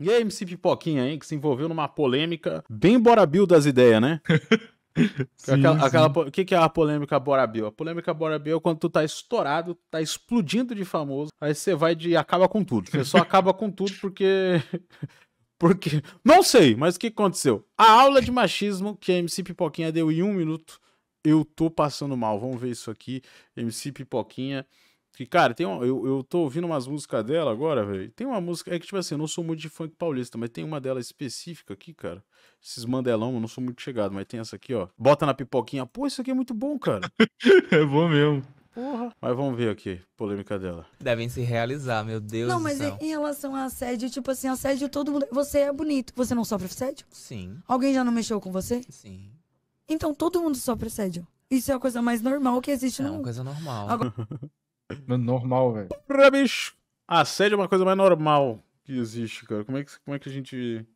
E a MC Pipoquinha, hein, que se envolveu numa polêmica bem borabil das ideias, né? sim, aquela, sim. Aquela, o que, é a polêmica Borabil? A polêmica Borabil é quando tu tá estourado, tá explodindo de famoso, aí você vai de acaba com tudo. Você só acaba com tudo porque. porque. Não sei, mas o que aconteceu? A aula de machismo que a MC Pipoquinha deu em um minuto, eu tô passando mal. Vamos ver isso aqui. MC Pipoquinha que, cara, tem eu, eu tô ouvindo umas músicas dela agora, velho. Tem uma música. É que, tipo assim, eu não sou muito de funk paulista, mas tem uma dela específica aqui, cara. Esses mandelão, eu não sou muito chegado, mas tem essa aqui, ó. Bota na pipoquinha. Pô, isso aqui é muito bom, cara. é bom mesmo. Porra. Mas vamos ver aqui, polêmica dela. Devem se realizar, meu Deus Não, mas em relação a assédio, tipo assim, assédio todo mundo... Você é bonito, você não sofre assédio? Sim. Alguém já não mexeu com você? Sim. Então todo mundo sofre assédio. Isso é a coisa mais normal que existe não É uma coisa normal. Agora... Normal, velho. Pra bicho. Assédio ah, é uma coisa mais normal que existe, cara. Como é que, como é que a gente.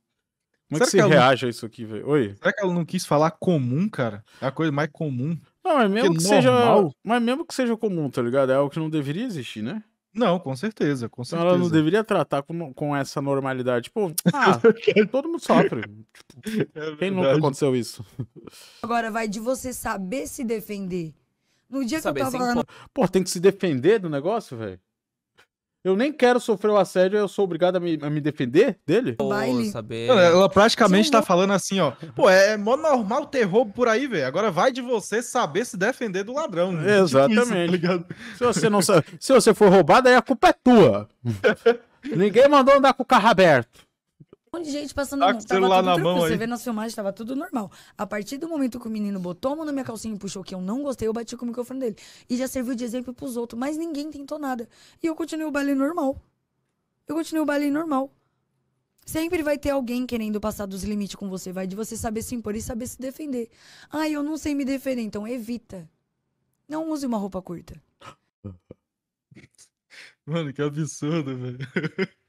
Como é que, que você reage não... a isso aqui, velho? Oi? Será que ela não quis falar comum, cara? É a coisa mais comum. Não, mas mesmo que, seja. Mas mesmo que seja comum, tá ligado? É algo que não deveria existir, né? Não, com certeza, com certeza. Então, ela não deveria tratar com, com essa normalidade. Tipo, ah, todo mundo sofre. Tipo, é quem nunca aconteceu isso? Agora vai de você saber se defender. No dia Saber que eu tava é lá. Pô, tem que se defender do negócio, velho? Eu nem quero sofrer o assédio, eu sou obrigado a me, a me defender dele? Pô, saber. Ela é praticamente Sim, tá falando assim, ó. Pô, é, é mó normal ter roubo por aí, velho. Agora vai de você saber se defender do ladrão. Né? Exatamente. Tipo isso, tá se você não sabe, se você for roubado, aí a culpa é tua. Ninguém mandou andar com o carro aberto monte de gente passando tá a Tava celular na mão Você vendo vê nas filmagens, tava tudo normal. A partir do momento que o menino botou a mão na minha calcinha e puxou que eu não gostei, eu bati com o microfone dele. E já serviu de exemplo pros outros, mas ninguém tentou nada. E eu continuei o baile normal. Eu continuei o baile normal. Sempre vai ter alguém querendo passar dos limites com você. Vai de você saber se impor e saber se defender. Ah, eu não sei me defender, então evita. Não use uma roupa curta. Mano, que absurdo, velho.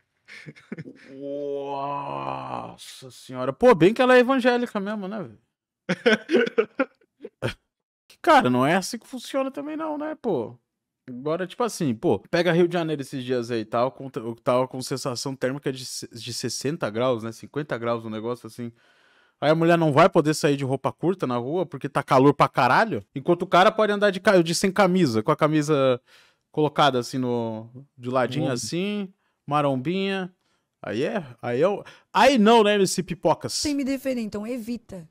Nossa senhora. Pô, bem que ela é evangélica mesmo, né, Cara, não é assim que funciona também, não, né, pô? Agora, tipo assim, pô, pega Rio de Janeiro esses dias aí, tal, com, tava com sensação térmica de, de 60 graus, né? 50 graus, um negócio assim. Aí a mulher não vai poder sair de roupa curta na rua porque tá calor pra caralho. Enquanto o cara pode andar de, de sem camisa, com a camisa colocada assim no. de ladinho Bom. Hum. assim marombinha. Aí é, aí eu, é aí não, né, MC Pipocas? Sem me defender, então evita.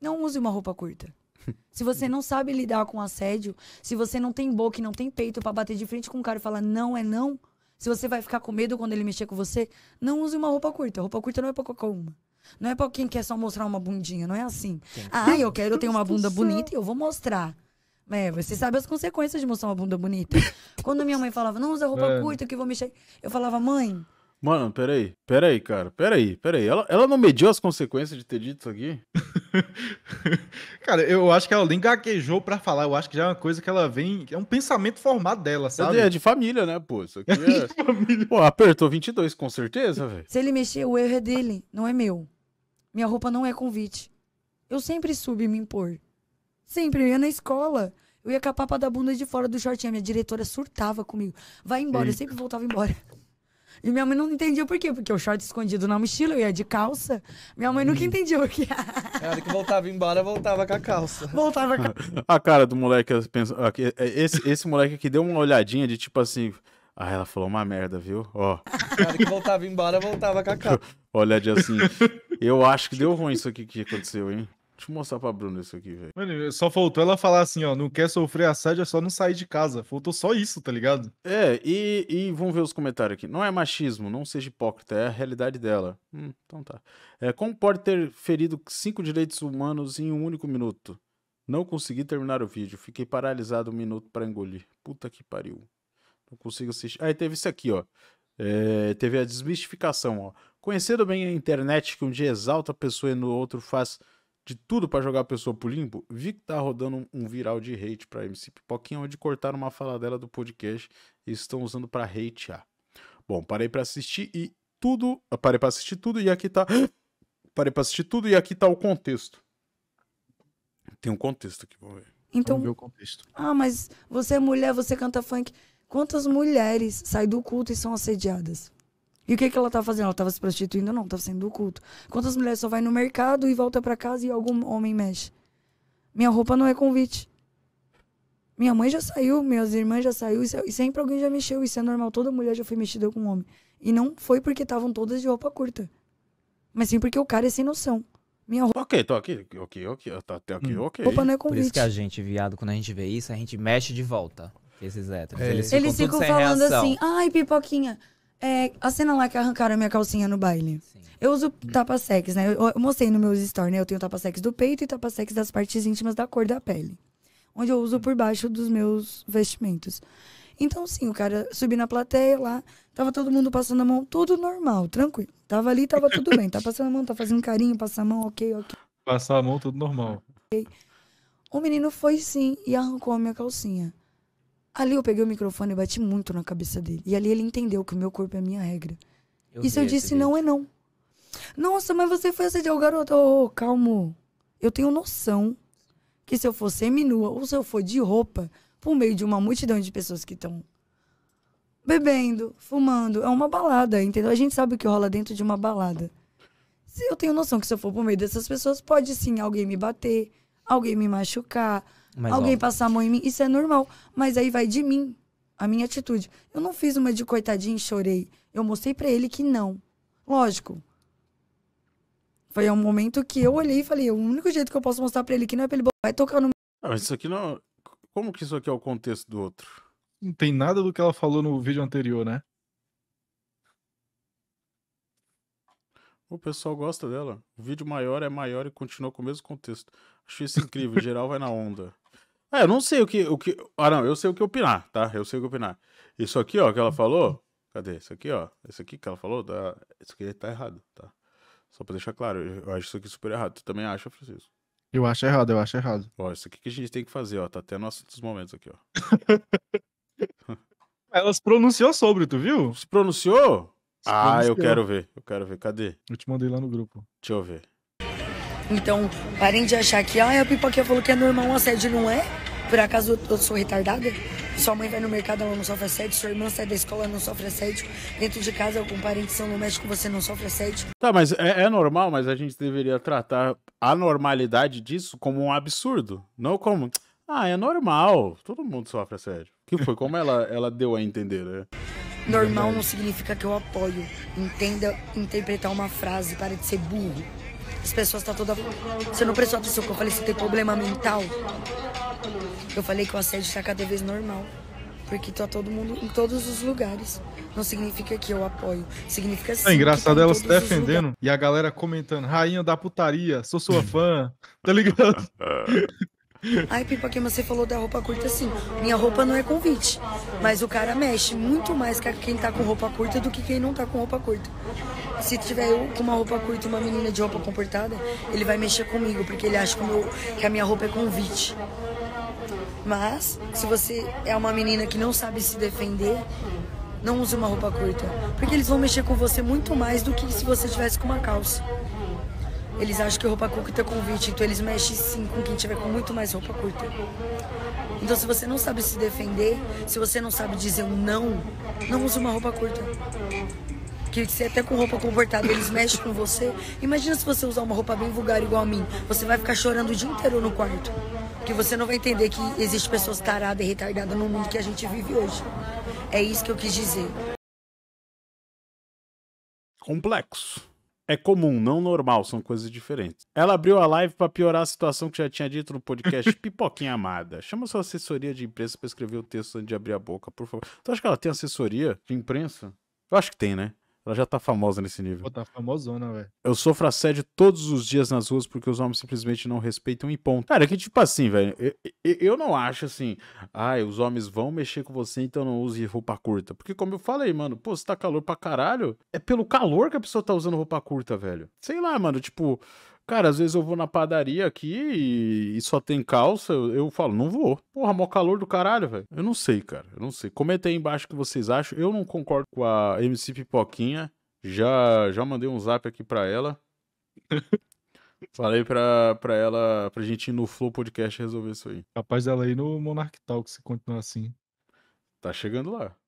Não use uma roupa curta. Se você não sabe lidar com assédio, se você não tem boca e não tem peito para bater de frente com um cara e falar não é não, se você vai ficar com medo quando ele mexer com você, não use uma roupa curta. Roupa curta não é pra qualquer uma. Não é pra quem quer só mostrar uma bundinha, não é assim. Ah, eu quero, eu tenho uma bunda bonita e eu vou mostrar. É, você sabe as consequências de mostrar uma bunda bonita. Quando minha mãe falava, não usa roupa é. curta que vou mexer. Eu falava, mãe. Mano, peraí, peraí, cara, peraí, peraí. Ela, ela não mediu as consequências de ter dito isso aqui? cara, eu acho que ela nem gaguejou pra falar. Eu acho que já é uma coisa que ela vem. É um pensamento formado dela, sabe? É de família, né, pô? Isso aqui é. de família. Pô, apertou 22, com certeza, velho. Se ele mexer, o erro é dele, não é meu. Minha roupa não é convite. Eu sempre e me impor. Sempre, eu ia na escola. Eu ia com a papa da bunda de fora do shortinho. A minha diretora surtava comigo. Vai embora, Eita. eu sempre voltava embora. E minha mãe não entendia por quê, porque o short escondido na mochila, eu ia de calça. Minha mãe hum. nunca entendia o que era. hora que voltava embora, voltava com a calça. Voltava com a... a cara do moleque, é, esse, esse moleque aqui deu uma olhadinha de tipo assim... Ah, ela falou uma merda, viu? Ó. Na hora que voltava embora, voltava com a calça. Olha, de assim, eu acho que deu ruim isso aqui que aconteceu, hein? Deixa eu mostrar pra Bruno isso aqui, velho. Mano, só faltou ela falar assim, ó, não quer sofrer assédio, é só não sair de casa. Faltou só isso, tá ligado? É, e, e vamos ver os comentários aqui. Não é machismo, não seja hipócrita, é a realidade dela. Hum, então tá. É, como pode ter ferido cinco direitos humanos em um único minuto? Não consegui terminar o vídeo, fiquei paralisado um minuto para engolir. Puta que pariu. Não consigo assistir. Aí teve isso aqui, ó. É, teve a desmistificação, ó. Conhecendo bem a internet que um dia exalta a pessoa e no outro faz de tudo para jogar a pessoa pro limbo, vi que tá rodando um viral de hate pra MC Pipoquinha, onde cortaram uma fala dela do podcast e estão usando para hatear. Bom, parei para assistir e tudo. Parei para assistir tudo e aqui tá. Parei para assistir tudo e aqui tá o contexto. Tem um contexto aqui, vamos ver. Então, vamos ver o contexto. Ah, mas você é mulher, você canta funk. Quantas mulheres saem do culto e são assediadas? E o que, é que ela tá fazendo? Ela estava se prostituindo? Não, tava sendo oculto. Quantas mulheres só vai no mercado e volta para casa e algum homem mexe? Minha roupa não é convite. Minha mãe já saiu, minhas irmãs já saiu é, e sempre alguém já mexeu. Isso é normal, toda mulher já foi mexida com um homem. E não foi porque estavam todas de roupa curta. Mas sim porque o cara é sem noção. Minha roupa. Ok, tô aqui, ok, ok, tá até tá aqui, hum. ok. Roupa não é convite. Por isso que a gente, viado, quando a gente vê isso, a gente mexe de volta. Esses héteros. É. Eles ficam, Eles ficam falando assim, ai, pipoquinha. É, a cena lá que arrancaram a minha calcinha no baile. Sim. Eu uso tapa-sex, né? Eu, eu, mostrei no meus stories, né? Eu tenho tapa-sex do peito e tapa-sex das partes íntimas da cor da pele. Onde eu uso por baixo dos meus vestimentos. Então, sim, o cara subi na plateia lá, tava todo mundo passando a mão, tudo normal, tranquilo. Tava ali, tava tudo bem. Tá passando a mão, tá fazendo carinho, passa a mão, ok, ok. Passar a mão, tudo normal. Okay. O menino foi sim e arrancou a minha calcinha. Ali eu peguei o microfone e bati muito na cabeça dele. E ali ele entendeu que o meu corpo é a minha regra. Eu e se eu disse não, é não. Nossa, mas você foi assediar o garoto. Oh, calmo. Eu tenho noção que se eu for seminua ou se eu for de roupa, por meio de uma multidão de pessoas que estão bebendo, fumando, é uma balada, entendeu? A gente sabe o que rola dentro de uma balada. Se eu tenho noção que se eu for por meio dessas pessoas, pode sim alguém me bater, alguém me machucar, alguém passar a mão em mim, isso é normal. Mas aí vai de mim, a minha atitude. Eu não fiz uma de coitadinho e chorei. Eu mostrei para ele que não. Lógico. Foi um momento que eu olhei e falei, o único jeito que eu posso mostrar para ele que não é pra ele vai é tocar no... Ah, mas isso aqui não... É- como que isso aqui é o contexto do outro? Não tem nada do que ela falou no vídeo anterior, né? O pessoal gosta dela. O vídeo maior é maior e continua com o mesmo contexto. Acho isso incrível. Geral vai na onda. É, eu não sei o que, o que. Ah, não, eu sei o que opinar, tá? Eu sei o que opinar. Isso aqui, ó, que ela falou. Cadê? Isso aqui, ó. Isso aqui que ela falou. Tá... Isso aqui tá errado, tá? Só pra deixar claro, eu acho isso aqui super errado. Tu também acha, Francisco? Eu acho errado, eu acho errado. Ó, isso aqui que a gente tem que fazer, ó. Tá até no assunto dos momentos aqui, ó. Ela se pronunciou sobre, tu viu? Se pronunciou? Ah, eu quero ver, eu quero ver. Cadê? Eu te mandei lá no grupo. Deixa eu ver. Então, parem de achar que ah, a pipoquinha falou que é normal um assédio, não é? Por acaso eu sou retardada? Sua mãe vai no mercado, ela não sofre assédio. Sua irmã sai da escola, ela não sofre assédio. Dentro de casa, com parente são no México, você não sofre assédio. Tá, mas é, é, normal, mas a gente deveria tratar a normalidade disso como um absurdo. Não como, ah, é normal, todo mundo sofre assédio. Que foi como ela, ela deu a entender, né? Normal não significa que eu apoio. Entenda interpretar uma frase, para de ser burro. As pessoas estão tá toda. Você não prestou atenção que eu falei, você tem problema mental? Eu falei que o assédio está cada vez normal. Porque tá todo mundo em todos os lugares. Não significa que eu apoio. Significa sim. É engraçado tá ela se defendendo e a galera comentando: Rainha da putaria, sou sua fã. tá ligado? Ai, Pipoquinha, você falou da roupa curta assim. Minha roupa não é convite. Mas o cara mexe muito mais com quem tá com roupa curta do que quem não tá com roupa curta. Se tiver eu com uma roupa curta e uma menina de roupa comportada, ele vai mexer comigo, porque ele acha que, meu, que a minha roupa é convite. Mas, se você é uma menina que não sabe se defender, não use uma roupa curta. Porque eles vão mexer com você muito mais do que se você tivesse com uma calça. Eles acham que roupa curta é convite, então eles mexem sim com quem tiver com muito mais roupa curta. Então, se você não sabe se defender, se você não sabe dizer um não, não use uma roupa curta. Porque você até com roupa confortável, eles mexem com você. Imagina se você usar uma roupa bem vulgar igual a mim. Você vai ficar chorando o dia inteiro no quarto. Porque você não vai entender que existe pessoas taradas e retardadas no mundo que a gente vive hoje. É isso que eu quis dizer. Complexo. É comum, não normal, são coisas diferentes. Ela abriu a live para piorar a situação que já tinha dito no podcast Pipoquinha Amada. Chama sua assessoria de imprensa para escrever o texto antes de abrir a boca, por favor. Tu acha que ela tem assessoria de imprensa? Eu acho que tem, né? Ela já tá famosa nesse nível. Pô, tá famosona, velho. Eu sofro assédio todos os dias nas ruas porque os homens simplesmente não respeitam e ponto. Cara, é que tipo assim, velho, eu, eu não acho assim, ai, os homens vão mexer com você, então não use roupa curta. Porque como eu falei, mano, pô, se tá calor pra caralho, é pelo calor que a pessoa tá usando roupa curta, velho. Sei lá, mano, tipo, Cara, às vezes eu vou na padaria aqui e, só tem calça, eu, eu falo, não vou. Porra, mó calor do caralho, velho. Eu não sei, cara, eu não sei. Comenta aí embaixo o que vocês acham. Eu não concordo com a MC Pipoquinha. Já, já mandei um zap aqui pra ela. Falei pra, pra ela, pra gente ir no Flow Podcast resolver isso aí. Capaz dela ir no Monarch Talk se continuar assim. Tá chegando lá.